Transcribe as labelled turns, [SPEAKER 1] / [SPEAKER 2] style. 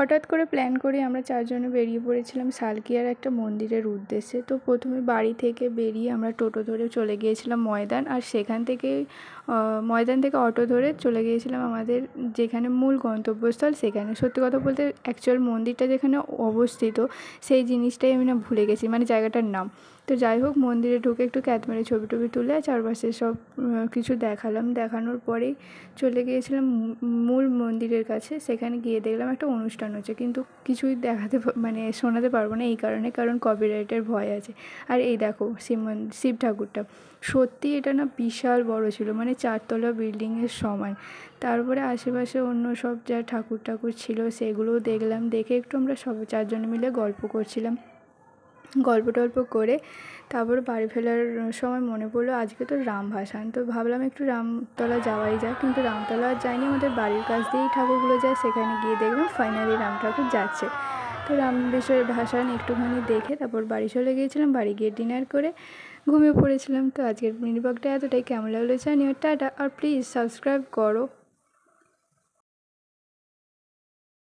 [SPEAKER 1] হঠাৎ করে প্ল্যান করে আমরা চারজনে বেরিয়ে পড়েছিলাম সালকিয়ার একটা মন্দিরের উদ্দেশ্যে তো প্রথমে বাড়ি থেকে বেরিয়ে আমরা টোটো ধরে চলে গিয়েছিলাম ময়দান আর সেখান থেকে ময়দান থেকে অটো ধরে চলে গিয়েছিলাম আমাদের যেখানে মূল গন্তব্যস্থল সেখানে সত্যি কথা বলতে অ্যাকচুয়াল মন্দিরটা যেখানে অবস্থিত সেই জিনিসটাই আমি না ভুলে গেছি মানে জায়গাটার নাম তো যাই হোক মন্দিরে ঢুকে একটু ক্যাথমারি ছবি টবি তুলে চারপাশে সব কিছু দেখালাম দেখানোর পরেই চলে গিয়েছিলাম মূল মন্দিরের কাছে সেখানে গিয়ে দেখলাম একটা অনুষ্ঠান হচ্ছে কিন্তু কিছুই দেখাতে মানে শোনাতে পারবো না এই কারণে কারণ কপিরাইটের ভয় আছে আর এই দেখো শিব শিব ঠাকুরটা সত্যি এটা না বিশাল বড় ছিল মানে চারতলা বিল্ডিংয়ের সমান তারপরে আশেপাশে অন্য সব যা ঠাকুর ঠাকুর ছিল সেগুলোও দেখলাম দেখে একটু আমরা সব চারজন মিলে গল্প করছিলাম গল্প টল্প করে তারপর বাড়ি ফেরার সময় মনে পড়লো আজকে তো রাম ভাসান তো ভাবলাম একটু রামতলা যাওয়াই যাক কিন্তু রামতলা আর যায়নি আমাদের বাড়ির কাছ দিয়েই ঠাকুরগুলো যায় সেখানে গিয়ে দেখলাম ফাইনালি রাম ঠাকুর যাচ্ছে তো রাম বিষয়ের ভাসান একটুখানি দেখে তারপর বাড়ি চলে গিয়েছিলাম বাড়ি গিয়ে ডিনার করে ঘুমিয়ে পড়েছিলাম তো আজকের মিনিবাগটা এতটাই কেমন লাগলো জানিও টাটা আর প্লিজ সাবস্ক্রাইব করো